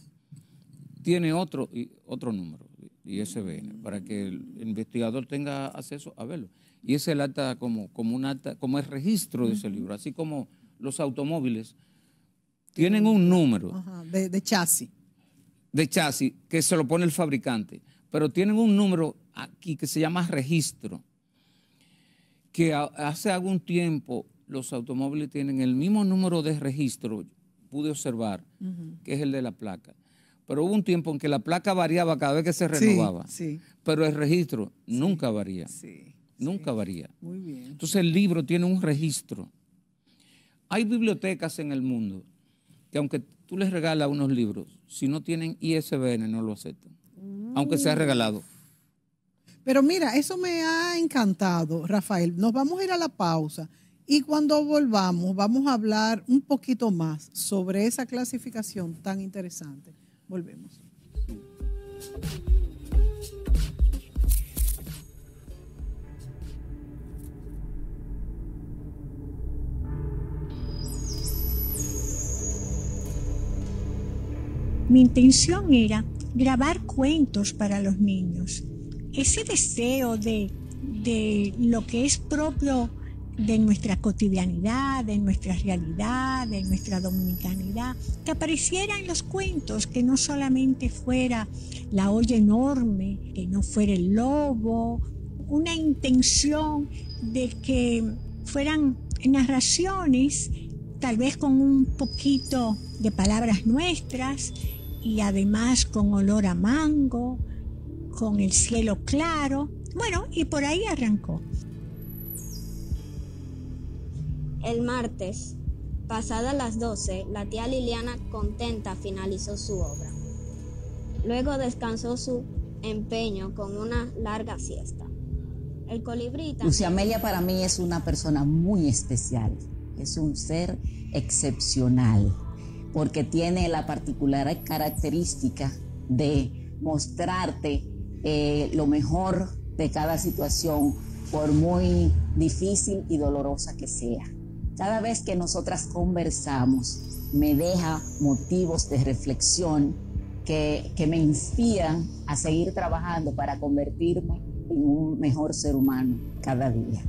tiene otro, otro número, ISBN, para que el investigador tenga acceso a verlo. Y es el acta como, un acta, como el registro de ese libro, así como los automóviles tienen un número. de, chasis. De chasis, que se lo pone el fabricante. Pero tienen un número aquí que se llama registro. Que hace algún tiempo los automóviles tienen el mismo número de registro, pude observar, que es el de la placa. Pero hubo un tiempo en que la placa variaba cada vez que se renovaba. Sí, Pero el registro nunca varía nunca varía. Muy bien. Entonces el libro tiene un registro. Hay bibliotecas en el mundo que aunque tú les regalas unos libros, si no tienen ISBN no lo aceptan, aunque sea regalado. Pero mira, eso me ha encantado, Rafael. Nos vamos a ir a la pausa y cuando volvamos vamos a hablar un poquito más sobre esa clasificación tan interesante. Volvemos. Mi intención era grabar cuentos para los niños. Ese deseo de, de lo que es propio de nuestra cotidianidad, de nuestra realidad, de nuestra dominicanidad, que apareciera en los cuentos, que no solamente fuera la olla enorme, que no fuera el lobo, una intención de que fueran narraciones, tal vez con un poquito de palabras nuestras, y además con olor a mango, con el cielo claro. Bueno, y por ahí arrancó. El martes, pasadas las 12, la tía Liliana contenta finalizó su obra. Luego descansó su empeño con una larga siesta. El colibrí Lucia Amelia para mí es una persona muy especial, es un ser excepcional porque tiene la particular característica de mostrarte eh, lo mejor de cada situación, por muy difícil y dolorosa que sea. Cada vez que nosotras conversamos, me deja motivos de reflexión que, que me inspiran a seguir trabajando para convertirme en un mejor ser humano cada día.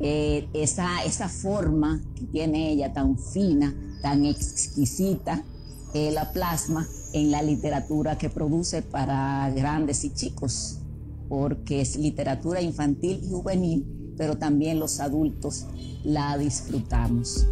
Eh, esa, esa forma que tiene ella tan fina tan exquisita eh, la plasma en la literatura que produce para grandes y chicos, porque es literatura infantil y juvenil, pero también los adultos la disfrutamos.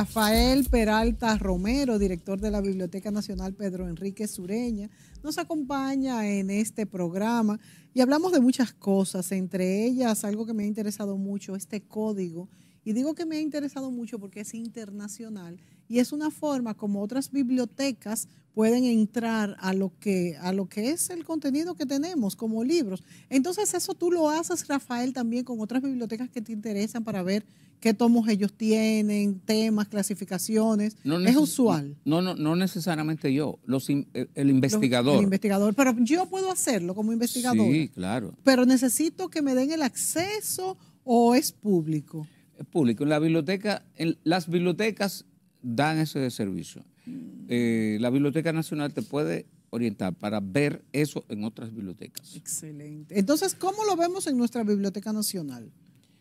Rafael Peralta Romero, director de la Biblioteca Nacional Pedro Enrique Sureña, nos acompaña en este programa y hablamos de muchas cosas, entre ellas algo que me ha interesado mucho, este código. Y digo que me ha interesado mucho porque es internacional y es una forma como otras bibliotecas pueden entrar a lo que a lo que es el contenido que tenemos como libros. Entonces eso tú lo haces, Rafael, también con otras bibliotecas que te interesan para ver qué tomos ellos tienen, temas, clasificaciones. es usual. No, no, no necesariamente yo, los el investigador. el investigador, pero yo puedo hacerlo como investigador. Sí, claro. Pero necesito que me den el acceso o es público. Es público. En la biblioteca, en las bibliotecas dan ese servicio. Mm. Eh, la Biblioteca Nacional te puede orientar para ver eso en otras bibliotecas. Excelente. Entonces, ¿cómo lo vemos en nuestra Biblioteca Nacional?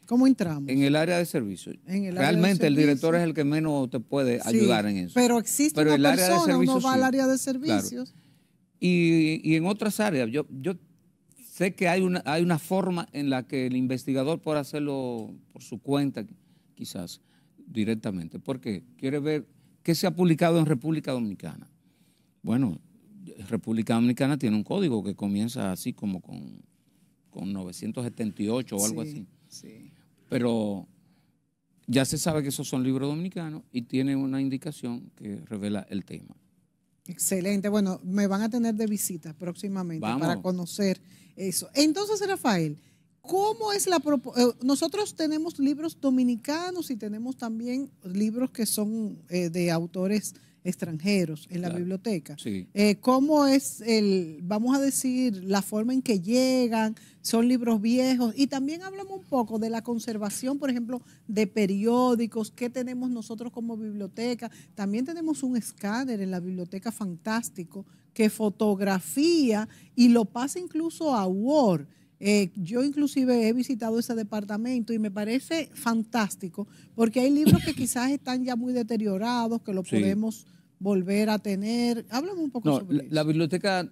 ¿Cómo entramos? En el área de servicio. Realmente el director es el que menos te puede ayudar en eso. Pero existe una persona, área de va al área de servicios. Y, y, en otras áreas, yo, yo sé que hay una, hay una forma en la que el investigador puede hacerlo por su cuenta, quizás directamente. porque Quiere ver qué se ha publicado en República Dominicana. Bueno, República Dominicana tiene un código que comienza así como con, 978 o algo así. Pero ya se sabe que esos son libros dominicanos y tiene una indicación que revela el tema. Excelente. Bueno, me van a tener de visita próximamente para conocer eso. Entonces, Rafael, ¿Cómo es la eh, Nosotros tenemos libros dominicanos y tenemos también libros que son eh, de autores extranjeros en la biblioteca. Sí. Eh, ¿Cómo es el, vamos a decir, la forma en que llegan? ¿Son libros viejos? Y también hablamos un poco de la conservación, por ejemplo, de periódicos, qué tenemos nosotros como biblioteca. También tenemos un escáner en la biblioteca fantástico que fotografía y lo pasa incluso a Word. Eh, yo inclusive he visitado ese departamento y me parece fantástico, porque hay libros que quizás están ya muy deteriorados, que lo podemos volver a tener. Háblame un poco sobre la, eso. La biblioteca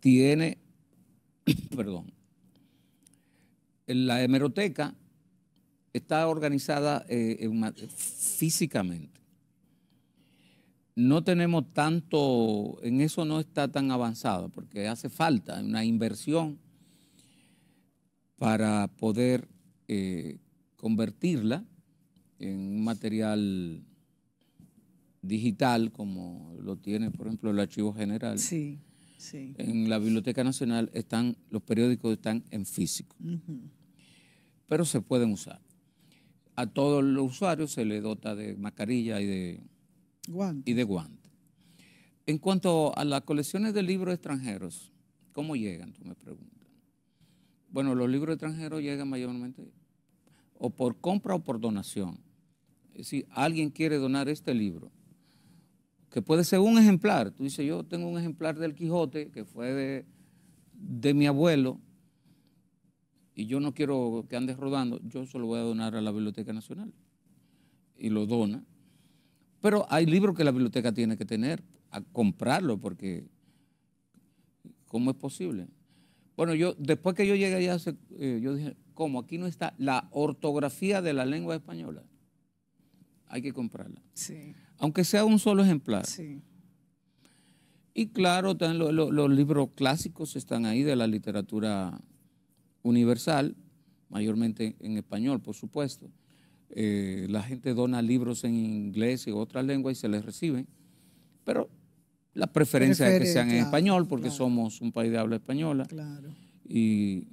tiene, perdón, la hemeroteca está organizada eh, físicamente no tenemos tanto, en eso no está tan avanzado, porque hace falta una inversión para poder eh, convertirla en un material digital como lo tiene, por ejemplo, el Archivo General. Sí, sí. En la Biblioteca Nacional están, los periódicos están en físico, pero se pueden usar. A todos los usuarios se le dota de mascarilla y de y de guante. En cuanto a las colecciones de libros extranjeros, ¿cómo llegan? Tú me preguntas. Bueno, los libros extranjeros llegan mayormente o por compra o por donación. Es decir, alguien quiere donar este libro, que puede ser un ejemplar, tú dices, yo tengo un ejemplar del Quijote que fue de, de mi abuelo, y yo no quiero que andes rodando, yo se lo voy a donar a la Biblioteca Nacional. Y lo dona pero hay libros que la biblioteca tiene que tener, a comprarlo, porque ¿cómo es posible? Bueno, yo después que yo llegué allá, eh, yo dije, ¿cómo? Aquí no está la ortografía de la lengua española. Hay que comprarla. Aunque sea un solo ejemplar. Sí. Y claro, los libros clásicos están ahí de la literatura universal, mayormente en español, por supuesto. Eh, la gente dona libros en inglés y otras lenguas y se les recibe, pero la preferencia es que sean en español porque somos un país de habla española. Y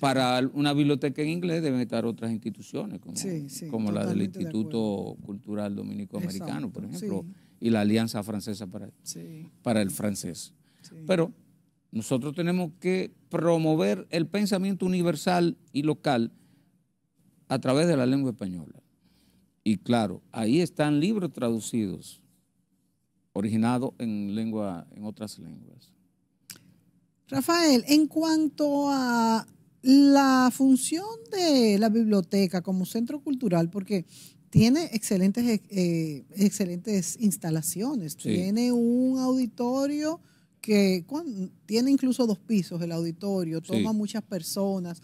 para una biblioteca en inglés deben estar otras instituciones, como, la del Instituto Cultural Dominico Americano, por ejemplo, y la Alianza Francesa para, para el francés. Pero nosotros tenemos que promover el pensamiento universal y local a través de la lengua española. Y claro, ahí están libros traducidos, originados en, lengua, en otras lenguas. Rafael, en cuanto a la función de la biblioteca como centro cultural, porque tiene excelentes, eh, excelentes instalaciones, tiene un auditorio que tiene incluso dos pisos el auditorio, toma muchas personas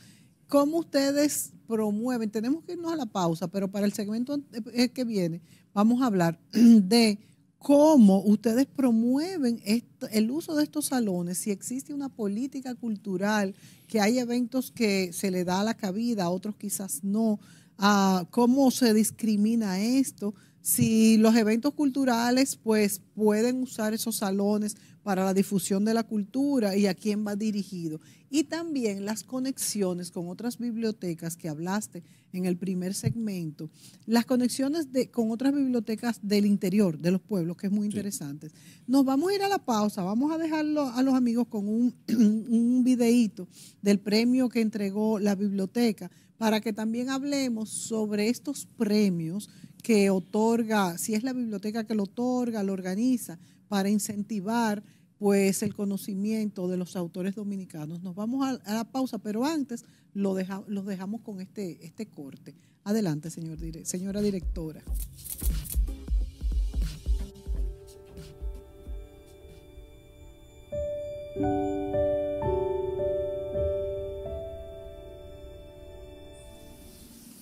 ¿Cómo ustedes promueven? Tenemos que irnos a la pausa, pero para el segmento eh, que viene vamos a hablar de cómo ustedes promueven el uso de estos salones, si existe una política cultural, que hay eventos que se le da la cabida, otros quizás no, a ah, cómo se discrimina esto, si los eventos culturales pues pueden usar esos salones para la difusión de la cultura y a quién va dirigido. Y también las conexiones con otras bibliotecas que hablaste en el primer segmento, las conexiones de, con otras bibliotecas del interior, de los pueblos, que es muy interesante. Nos vamos a ir a la pausa, vamos a dejarlo a los amigos con un, un videíto del premio que entregó la biblioteca para que también hablemos sobre estos premios que otorga, si es la biblioteca que lo otorga, lo organiza, para incentivar pues el conocimiento de los autores dominicanos. Nos vamos a, la pausa, pero antes los dejamos con este, este corte. Adelante, señora directora.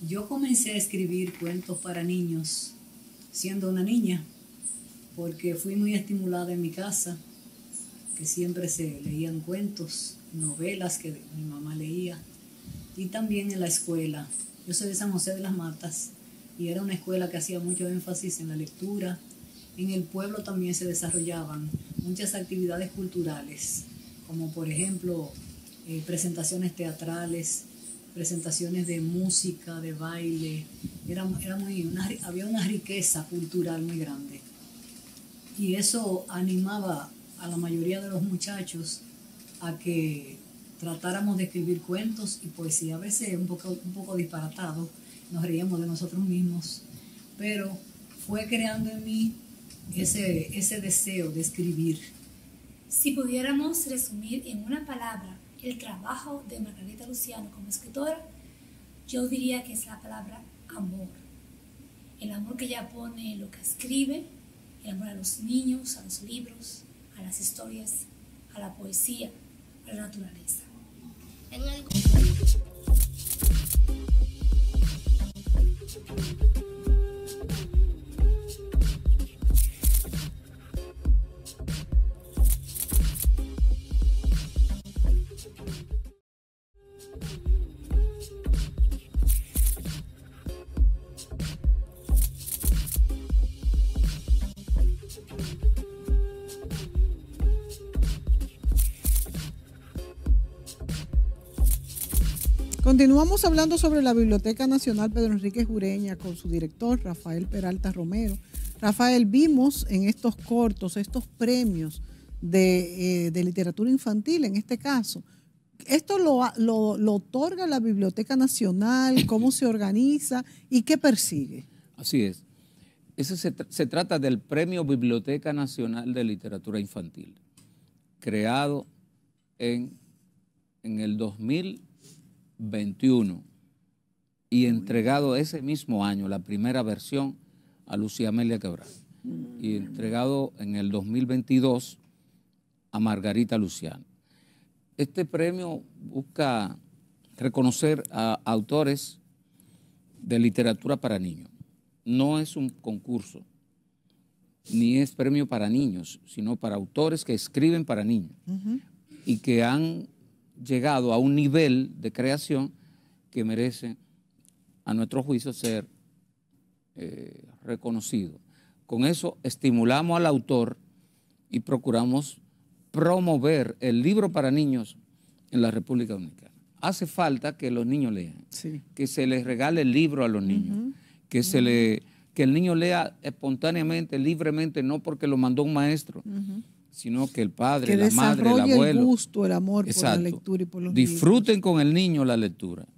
Yo comencé a escribir cuentos para niños siendo una niña porque fui muy estimulada en mi casa, que siempre se leían cuentos, novelas que mi mamá leía, y también en la escuela. Yo soy de San José de las Matas y era una escuela que hacía mucho énfasis en la lectura. En el pueblo también se desarrollaban muchas actividades culturales, como por ejemplo eh, presentaciones teatrales, presentaciones de música, de baile. había una riqueza cultural muy grande y eso animaba a la mayoría de los muchachos a que tratáramos de escribir cuentos y poesía, a veces un poco, un poco disparatado nos reíamos de nosotros mismos, pero fue creando en mí ese, ese deseo de escribir. Si pudiéramos resumir en una palabra el trabajo de Margarita Luciano como escritora, yo diría que es la palabra amor. El amor que ella pone en lo que escribe, el amor a los niños, a los libros, a las historias, a la poesía, a la naturaleza. Continuamos hablando sobre la Biblioteca Nacional Pedro Enrique Jureña con su director Rafael Peralta Romero. Rafael, vimos en estos cortos, estos premios de, eh, literatura infantil en este caso. ¿Esto lo, otorga la Biblioteca Nacional? ¿Cómo se organiza y qué persigue? Así es. Ese se, trata del Premio Biblioteca Nacional de Literatura Infantil, creado en, en el 2000 21 y entregado ese mismo año, la primera versión, a Lucía Amelia Quebrada. Mm. Y entregado en el 2022 a Margarita Luciano. Este premio busca reconocer a autores de literatura para niños. No es un concurso, ni es premio para niños, sino para autores que escriben para niños y que han llegado a un nivel de creación que merece, a nuestro juicio, ser eh, reconocido. Con eso estimulamos al autor y procuramos promover el libro para niños en la República Dominicana. Hace falta que los niños lean, que se les regale el libro a los niños, que, se que el niño lea espontáneamente, libremente, no porque lo mandó un maestro sino que el padre, la madre, el abuelo. El gusto, el amor por la lectura y por los Disfruten con el niño la lectura.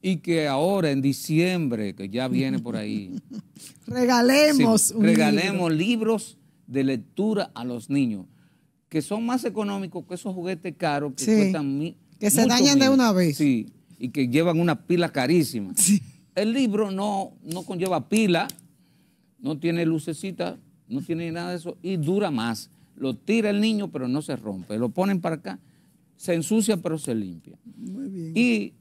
Y que ahora en diciembre, que ya viene por ahí, regalemos, un regalemos libros de lectura a los niños, que son más económicos que esos juguetes caros que Que se dañan de una vez. Sí, y que llevan una pila carísima. El libro no, no conlleva pila, no tiene lucecita, no tiene nada de eso y dura más lo tira el niño, pero no se rompe. Lo ponen para acá, se ensucia, pero se limpia. Muy bien. Y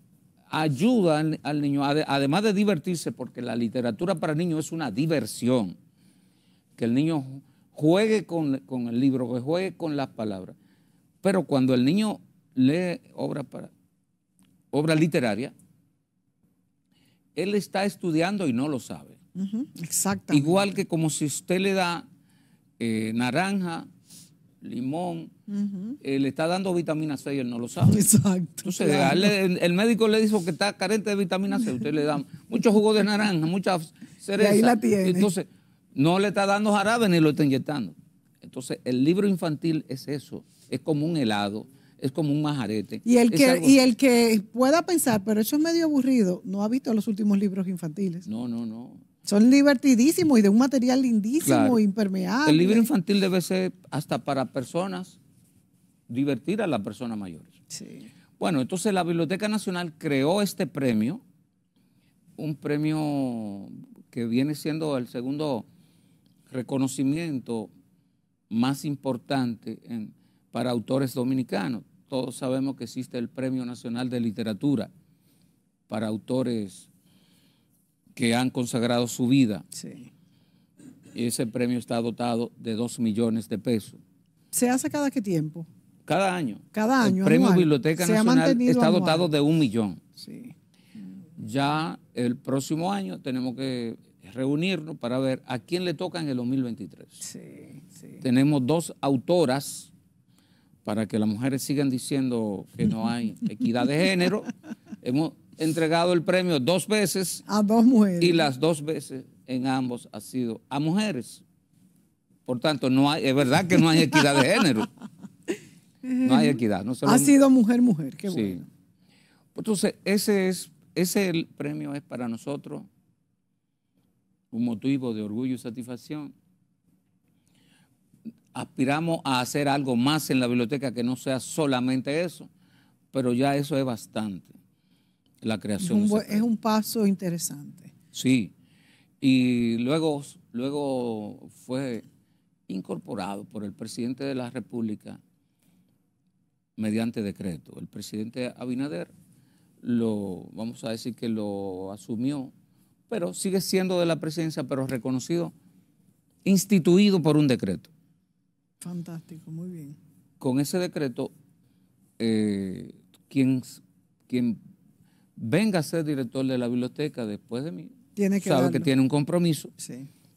ayuda al, niño, además de divertirse, porque la literatura para niños es una diversión. Que el niño juegue con, el libro, que juegue con las palabras. Pero cuando el niño lee obra, para, obra literaria, él está estudiando y no lo sabe. Exactamente. Igual que como si usted le da eh, naranja limón, eh, le está dando vitamina C y él no lo sabe. Exacto. Entonces, el, médico le dijo que está carente de vitamina C, usted le da mucho jugo de naranja, muchas cerezas. Y ahí la tiene. Entonces, no le está dando jarabe ni lo está inyectando. Entonces, el libro infantil es eso, es como un helado, es como un majarete. Y el, que, y el que pueda pensar, pero eso es medio aburrido, no ha visto los últimos libros infantiles. No, no, no. Son divertidísimos y de un material lindísimo, impermeable. El libro infantil debe ser hasta para personas, divertir a las personas mayores. Sí. Bueno, entonces la Biblioteca Nacional creó este premio, un premio que viene siendo el segundo reconocimiento más importante para autores dominicanos. Todos sabemos que existe el Premio Nacional de Literatura para autores que han consagrado su vida. Sí. Ese premio está dotado de 2 millones de pesos. ¿Se hace cada qué tiempo? Cada año. Cada año. El Premio Biblioteca Nacional está dotado de un millón. Sí. Ya el próximo año tenemos que reunirnos para ver a quién le toca en el 2023. sí. Tenemos dos autoras para que las mujeres sigan diciendo que no hay equidad de género. Hemos entregado el premio dos veces. A dos mujeres. Y las dos veces en ambos ha sido a mujeres. Por tanto, no hay, es verdad que no hay equidad de género. No hay equidad. ha sido mujer-mujer, qué bueno. Entonces, ese, es, ese el premio es para nosotros un motivo de orgullo y satisfacción. Aspiramos a hacer algo más en la biblioteca que no sea solamente eso, pero ya eso es bastante la creación. Es un, paso interesante. Sí. Y luego, luego fue incorporado por el presidente de la República mediante decreto. El presidente Abinader lo, vamos a decir que lo asumió, pero sigue siendo de la presidencia, pero reconocido, instituido por un decreto. Fantástico, muy bien. Con ese decreto, eh, quien, quien venga a ser director de la biblioteca después de mí, tiene que sabe que tiene un compromiso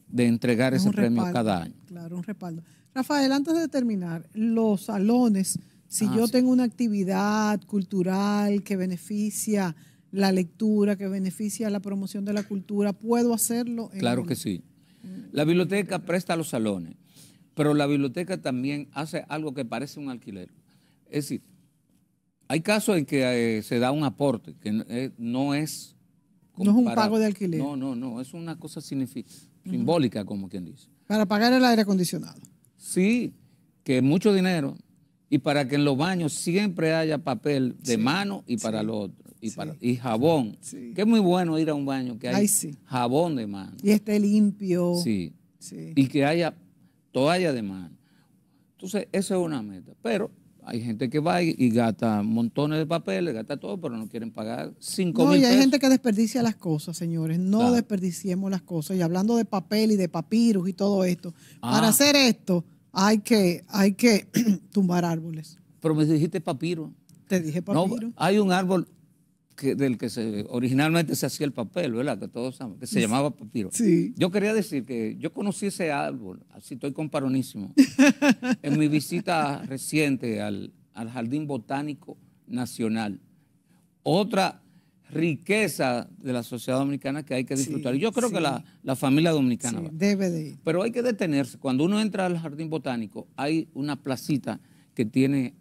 de entregar ese premio cada año. Claro, un respaldo. Rafael, antes de terminar, los salones, si ah, yo tengo una actividad cultural que beneficia la lectura, que beneficia la promoción de la cultura, ¿puedo hacerlo? En claro que sí. Mm. La biblioteca presta los salones, pero la biblioteca también hace algo que parece un alquiler. Es decir, hay casos en que eh, se da un aporte, que no, eh, es... No es un pago de alquiler. No, no, no, es una cosa simbólica, como quien dice. Para pagar el aire acondicionado. Sí, que es mucho dinero, y para que en los baños siempre haya papel de mano y para el otro. Y, jabón. Que es muy bueno ir a un baño que hay jabón de mano. Y esté limpio. Sí. Y que haya toalla de mano. Entonces, eso es una meta. Pero hay gente que va y, gasta montones de papeles, gasta todo, pero no quieren pagar cinco No, y hay gente que desperdicia las cosas, señores. No desperdiciemos las cosas. Y hablando de papel y de papiros y todo esto, para ah. hacer esto hay que, hay que tumbar árboles. Pero me dijiste papiro. Te dije papiro. No, hay un árbol del que se, originalmente se hacía el papel, ¿verdad? Que todos saben, que se llamaba papiro. Sí. Yo quería decir que yo conocí ese árbol, así estoy comparonísimo, en mi visita reciente al, Jardín Botánico Nacional. Otra riqueza de la sociedad dominicana que hay que disfrutar. yo creo que la, familia dominicana debe de ir. Pero hay que detenerse. Cuando uno entra al jardín botánico, hay una placita que tiene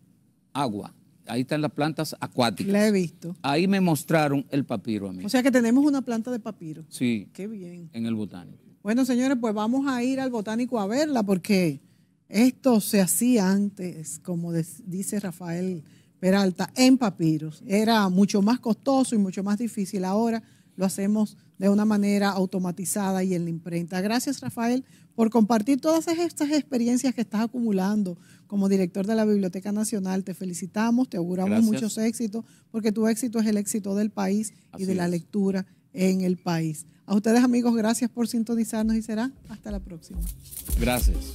agua. Ahí están las plantas acuáticas. La he visto. Ahí me mostraron el papiro a mí. O sea que tenemos una planta de papiro. Sí. Qué bien. En el botánico. Bueno, señores, pues vamos a ir al botánico a verla porque esto se hacía antes, como dice Rafael Peralta, en papiros. Era mucho más costoso y mucho más difícil ahora lo hacemos de una manera automatizada y en la imprenta. Gracias, Rafael, por compartir todas estas experiencias que estás acumulando como director de la Biblioteca Nacional. Te felicitamos, te auguramos muchos éxitos, porque tu éxito es el éxito del país y de la lectura en el país. A ustedes amigos, gracias por sintonizarnos y será hasta la próxima. Gracias.